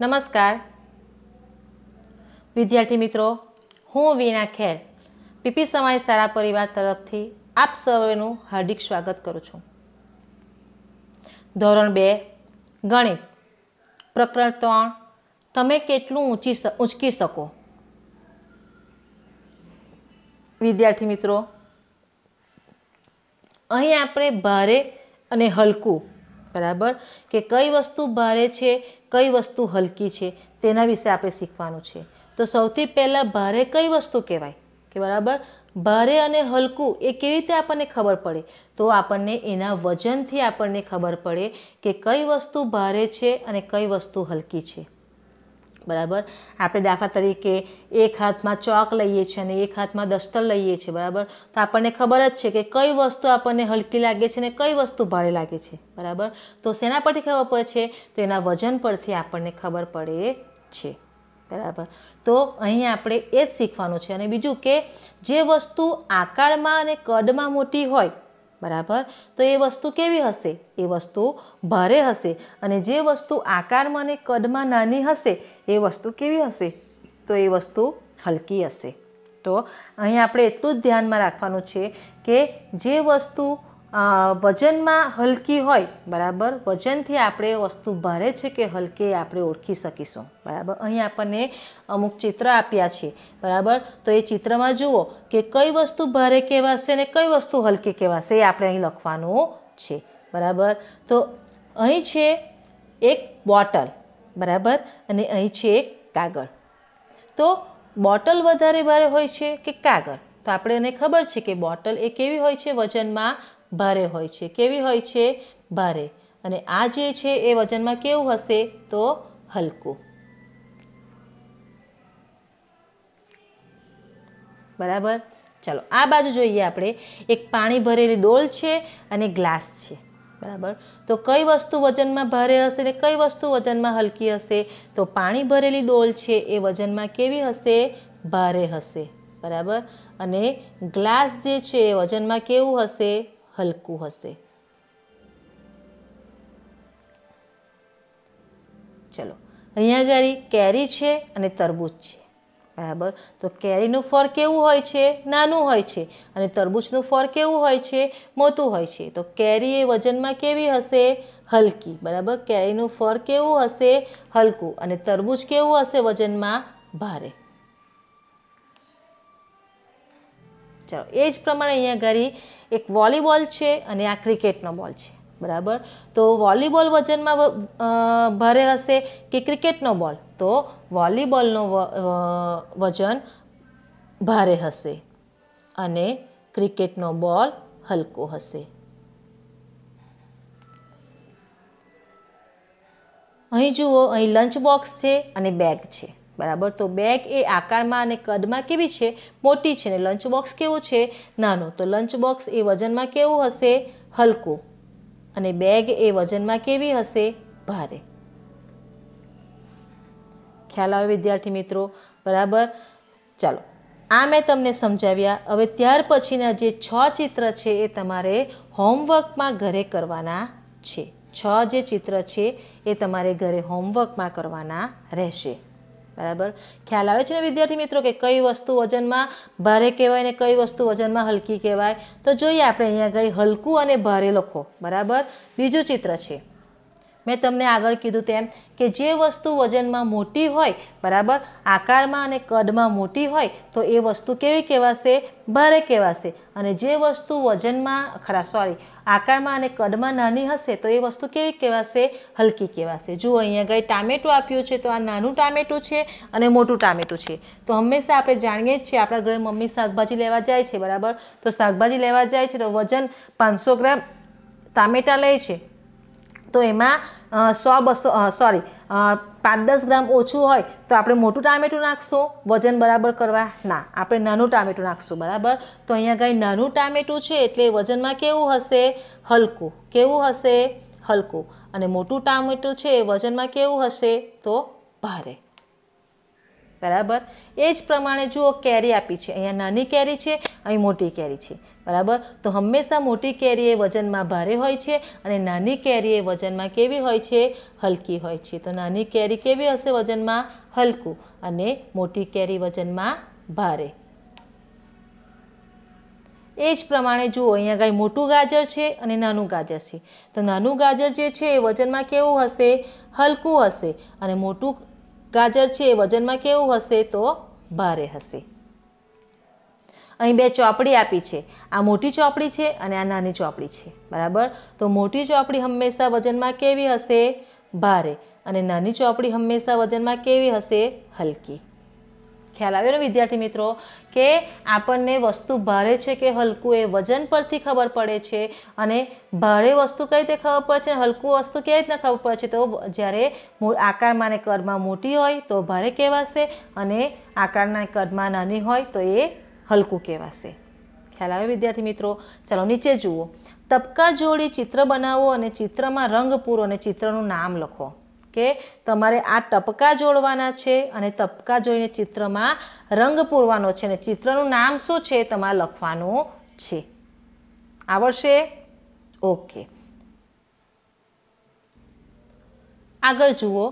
નમસ્કાર વિદ્યાર્થી મિત્રો હું વીણા ખેર પીપી સમાજ સારા પરિવાર તરફથી આપ સૌનું હાર્દિક સ્વાગત કરું છું ધોરણ બે ગણિત પ્રકરણ ત્રણ તમે કેટલું ઊંચી ઊંચકી શકો વિદ્યાર્થી મિત્રો અહીં આપણે ભારે અને હલકું બરાબર કે કઈ વસ્તુ ભારે છે કઈ વસ્તુ હલકી છે તેના વિશે આપણે શીખવાનું છે તો સૌથી પહેલાં ભારે કઈ વસ્તુ કહેવાય કે બરાબર ભારે અને હલકું એ કેવી રીતે આપણને ખબર પડે તો આપણને એના વજનથી આપણને ખબર પડે કે કઈ વસ્તુ ભારે છે અને કઈ વસ્તુ હલકી છે બરાબર આપણે દાખલા તરીકે એક હાથમાં ચોક લઈએ છીએ અને એક હાથમાં દસ્તર લઈએ છીએ બરાબર તો આપણને ખબર જ છે કે કઈ વસ્તુ આપણને હલકી લાગે છે અને કઈ વસ્તુ ભારે લાગે છે બરાબર તો શેના પરથી ખબર પડે છે તો એના વજન પરથી આપણને ખબર પડે છે બરાબર તો અહીં આપણે એ જ શીખવાનું છે અને બીજું કે જે વસ્તુ આકારમાં અને કદમાં મોટી હોય બરાબર તો એ વસ્તુ કેવી હશે એ વસ્તુ ભારે હશે અને જે વસ્તુ આકારમાં અને કદમાં નાની હશે એ વસ્તુ કેવી હશે તો એ વસ્તુ હલકી હશે તો અહીં આપણે એટલું જ ધ્યાનમાં રાખવાનું છે કે જે વસ્તુ વજનમાં હલકી હોય બરાબર વજનથી આપણે વસ્તુ ભારે છે કે હલકી આપણે ઓળખી શકીશું બરાબર અહીં આપણને અમુક ચિત્ર આપ્યા છે બરાબર તો એ ચિત્રમાં જુઓ કે કઈ વસ્તુ ભારે કહેવાશે અને કઈ વસ્તુ હલકી કહેવાશે એ આપણે અહીં લખવાનું છે બરાબર તો અહીં છે એક બોટલ બરાબર અને અહીં છે એક કાગળ તો બોટલ વધારે ભારે હોય છે કે કાગળ તો આપણે એને ખબર છે કે બોટલ એ કેવી હોય છે વજનમાં ભારે હોય છે કેવી હોય છે ભારે અને આ જે છે એ વજનમાં કેવું હશે તો હલકું બરાબર ચાલો આ બાજુ જોઈએ આપણે એક પાણી ભરેલી ડોલ છે અને ગ્લાસ છે બરાબર તો કઈ વસ્તુ વજનમાં ભારે હશે ને કઈ વસ્તુ વજનમાં હલકી હશે તો પાણી ભરેલી ડોલ છે એ વજનમાં કેવી હશે ભારે હશે બરાબર અને ગ્લાસ જે છે એ વજનમાં કેવું હશે હલકું હશે ચલો અહીંયા આગળ કેરી છે અને તરબૂચ છે બરાબર તો કેરીનું ફળ કેવું હોય છે નાનું હોય છે અને તરબૂચનું ફળ કેવું હોય છે મોટું હોય છે તો કેરી એ વજનમાં કેવી હશે હલકી બરાબર કેરીનું ફળ કેવું હશે હલકું અને તરબૂચ કેવું હશે વજનમાં ભારે ચાલો એ જ પ્રમાણે અહીંયા ઘડી એક વોલીબોલ છે અને આ ક્રિકેટનો બોલ છે બરાબર તો વોલીબોલ વજનમાં ભારે હશે કે ક્રિકેટનો બોલ તો વોલીબોલનો વજન ભારે હશે અને ક્રિકેટનો બોલ હલકો હશે અહીં જુઓ અહીં લંચ બોક્સ છે અને બેગ છે બરાબર તો બેગ એ આકારમાં અને કદમાં કેવી છે મોટી છે ને લંચ બોક્સ કેવો છે નાનો તો લંચ બોક્સ એ વજનમાં કેવું હશે હલકું અને બેગ એ વજનમાં કેવી હશે ભારે ખ્યાલ આવે વિદ્યાર્થી મિત્રો બરાબર ચાલો આ મેં તમને સમજાવ્યા હવે ત્યાર પછીના જે છ ચિત્ર છે એ તમારે હોમવર્કમાં ઘરે કરવાના છે છ જે ચિત્ર છે એ તમારે ઘરે હોમવર્કમાં કરવાના રહેશે બરાબર ખ્યાલ આવે છે ને વિદ્યાર્થી મિત્રો કે કઈ વસ્તુ વજનમાં ભારે કહેવાય ને કઈ વસ્તુ વજનમાં હલકી કહેવાય તો જોઈએ આપણે અહીંયા ગઈ હલકું અને ભારે લખો બરાબર બીજું ચિત્ર છે મેં તમને આગળ કીધું તેમ કે જે વસ્તુ વજનમાં મોટી હોય બરાબર આકારમાં અને કદમાં મોટી હોય તો એ વસ્તુ કેવી કહેવાશે ભારે કહેવાશે અને જે વસ્તુ વજનમાં ખરા સોરી આકારમાં અને કદમાં નાની હશે તો એ વસ્તુ કેવી કહેવાશે હલકી કહેવાશે જુઓ અહીંયા ગઈ ટામેટું આપ્યું છે તો આ નાનું ટામેટું છે અને મોટું ટામેટું છે તો હંમેશા આપણે જાણીએ જ છીએ આપણા ઘરે મમ્મી શાકભાજી લેવા જાય છે બરાબર તો શાકભાજી લેવા જાય છે તો વજન પાંચસો ગ્રામ ટામેટાં લે છે તો એમાં સો બસો સોરી પાંચ દસ ગ્રામ ઓછું હોય તો આપણે મોટું ટામેટું નાખશું વજન બરાબર કરવા ના આપણે નાનું ટામેટું નાખશું બરાબર તો અહીંયા કાંઈ નાનું ટામેટું છે એટલે વજનમાં કેવું હશે હલકું કેવું હશે હલકું અને મોટું ટામેટું છે વજનમાં કેવું હશે તો ભારે બરાબર એ જ પ્રમાણે જુઓ કેરી આપી છે અહીંયા નાની કેરી છે અહીં મોટી કેરી છે બરાબર તો હંમેશા મોટી કેરી એ વજનમાં ભારે હોય છે અને નાની કેરી એ વજનમાં કેવી હોય છે હલકી હોય છે તો નાની કેરી કેવી હશે વજનમાં હલકું અને મોટી કેરી વજનમાં ભારે એ જ પ્રમાણે જુઓ અહીંયા કાંઈ મોટું ગાજર છે અને નાનું ગાજર છે તો નાનું ગાજર જે છે એ વજનમાં કેવું હશે હલકું હશે અને મોટું ગાજર છે એ વજનમાં કેવું હશે તો ભારે હશે અહીં બે ચોપડી આપી છે આ મોટી ચોપડી છે અને આ નાની ચોપડી છે બરાબર તો મોટી ચોપડી હંમેશા વજનમાં કેવી હશે ભારે અને નાની ચોપડી હંમેશા વજનમાં કેવી હશે હલકી ખ્યાલ આવ્યો ને વિદ્યાર્થી મિત્રો કે આપણને વસ્તુ ભારે છે કે હલકું એ વજન પરથી ખબર પડે છે અને ભારે વસ્તુ કઈ રીતે ખબર પડે છે હલકું વસ્તુ કેવી રીતના ખબર પડે છે તો જ્યારે આકારમાં અને કદમાં મોટી હોય તો ભારે કહેવાશે અને આકારના કદમાં નાની હોય તો એ હલકું કહેવાશે ખ્યાલ આવે વિદ્યાર્થી મિત્રો ચાલો નીચે જુઓ તબકા જોડી ચિત્ર બનાવો અને ચિત્રમાં રંગ પૂરો અને ચિત્રનું નામ લખો કે તમારે આ ટપકા જોડવાના છે અને ટપકા જોઈને ચિત્રમાં રંગ પૂરવાનો છે અને ચિત્રનું નામ શું છે તમારે લખવાનું છે આવડશે ઓકે આગળ જુઓ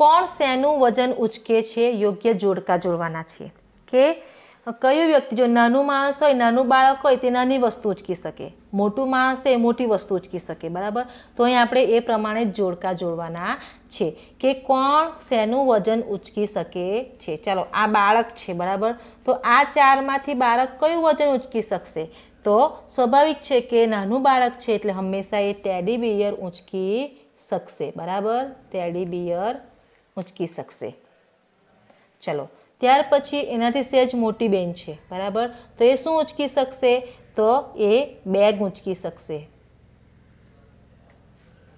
કોણ શેનું વજન ઉચકે છે યોગ્ય જોડકા જોડવાના છે કે કયું વ્યક્તિ જો નાનું માણસ હોય નાનું બાળક હોય તે નાની વસ્તુ ઉચકી શકે મોટું માણસ છે એ મોટી વસ્તુ ઉચકી શકે બરાબર તો અહીં આપણે એ પ્રમાણે જોડકા જોડવાના છે કે કોણ શેનું વજન ઉચકી શકે છે ચાલો આ બાળક છે બરાબર તો આ ચારમાંથી બાળક કયું વજન ઉચકી શકશે તો સ્વાભાવિક છે કે નાનું બાળક છે એટલે હંમેશા એ ટેડી બિયર ઉંચકી શકશે બરાબર ટેડી બિયર ઉંચકી શકશે ચલો ત્યાર પછી એનાથી સહેજ મોટી બેન છે બરાબર તો એ શું ઉંચકી શકશે તો એ બેગ ઊંચકી શકશે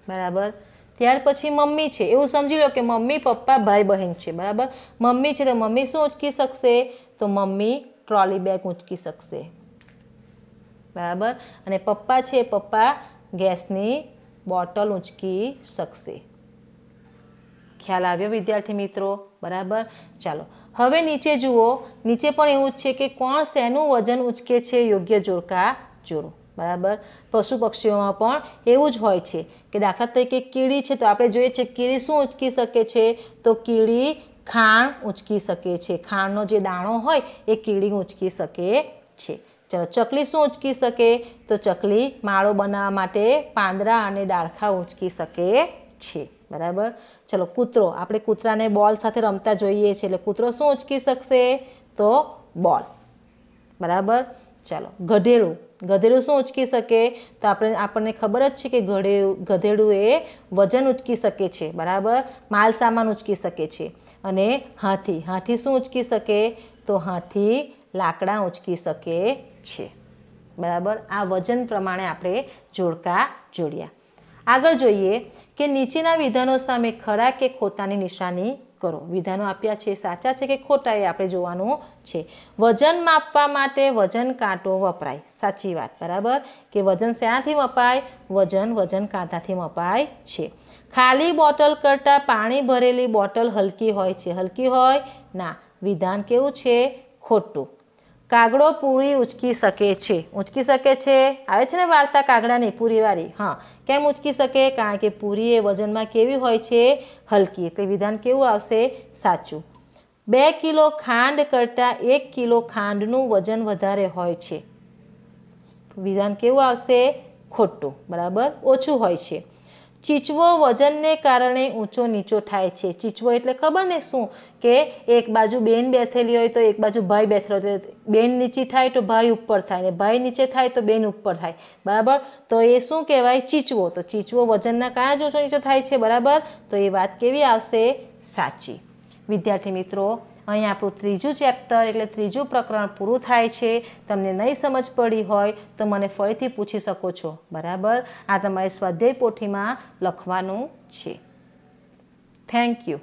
બરાબર ત્યાર પછી મમ્મી છે એવું સમજી લો કે મમ્મી પપ્પા ભાઈ બહેન છે બરાબર મમ્મી છે તો મમ્મી શું ઉંચકી શકશે તો મમ્મી ટ્રોલી બેગ ઊંચકી શકશે બરાબર અને પપ્પા છે પપ્પા ગેસની બોટલ ઉંચકી શકશે ખ્યાલ આવ્યો વિદ્યાર્થી મિત્રો બરાબર ચાલો હવે નીચે જુઓ નીચે પણ એવું જ છે કે કોણ શેનું વજન ઉંચકે છે યોગ્ય જોરકા જોરો બરાબર પશુ પક્ષીઓમાં પણ એવું જ હોય છે કે દાખલા તરીકે કીડી છે તો આપણે જોઈએ છીએ કીડી શું ઉચકી શકે છે તો કીડી ખાણ ઉંચકી શકે છે ખાણનો જે દાણો હોય એ કીડી ઉંચકી શકે છે ચલો ચકલી શું ઉચકી શકે તો ચકલી માળો બનાવવા માટે પાંદરા અને ડાળખા ઉંચકી શકે છે બરાબર ચલો કૂતરો આપણે કૂતરાને બોલ સાથે રમતા જોઈએ છીએ એટલે કૂતરો શું ઉચકી શકશે તો બોલ બરાબર ચાલો ગધેડું ગધેડું શું ઉચકી શકે તો આપણે આપણને ખબર જ છે કે ગધે ગધેડું એ વજન ઉચકી શકે છે બરાબર માલ સામાન ઉચકી શકે છે અને હાથી હાથી શું ઉચકી શકે તો હાથી લાકડા ઉંચકી શકે છે બરાબર આ વજન પ્રમાણે આપણે જોડકા જોડ્યા આગળ જોઈએ કે નીચેના વિધાનો સામે ખરા કે ખોટાની નિશાની કરો વિધાનો આપ્યા છે સાચા છે કે ખોટા એ આપણે જોવાનું છે વજન માપવા માટે વજન કાંટો વપરાય સાચી વાત બરાબર કે વજન શેનાથી મપાય વજન વજન કાંટાથી મપાય છે ખાલી બોટલ કરતાં પાણી ભરેલી બોટલ હલકી હોય છે હલકી હોય ના વિધાન કેવું છે ખોટું કાગડો પૂરી ઉચકી શકે છે ઉચકી શકે છે આવે છે ને વાર્તા કાગડાની પૂરીવાળી હા કેમ ઉંચકી શકે કારણ કે પૂરી એ વજનમાં કેવી હોય છે હલકી એટલે વિધાન કેવું આવશે સાચું બે કિલો ખાંડ કરતાં એક કિલો ખાંડનું વજન વધારે હોય છે વિધાન કેવું આવશે ખોટું બરાબર ઓછું હોય છે ચીચવો વજનને કારણે ઊંચો નીચો થાય છે ચીચવો એટલે ખબર ને શું કે એક બાજુ બેન બેઠેલી હોય તો એક બાજુ ભાઈ બેઠેલો હોય બેન નીચી થાય તો ભાઈ ઉપર થાય ને ભાઈ નીચે થાય તો બેન ઉપર થાય બરાબર તો એ શું કહેવાય ચીચવો તો ચીચવો વજનના કારણે જ ઊંચો નીચો થાય છે બરાબર તો એ વાત કેવી આવશે સાચી વિદ્યાર્થી મિત્રો અહીં આપણું ત્રીજું ચેપ્ટર એટલે ત્રીજું પ્રકરણ પૂરું થાય છે તમને નહીં સમજ પડી હોય તો મને ફરીથી પૂછી શકો છો બરાબર આ તમારે સ્વાધ્યાય પોથીમાં લખવાનું છે થેન્ક યુ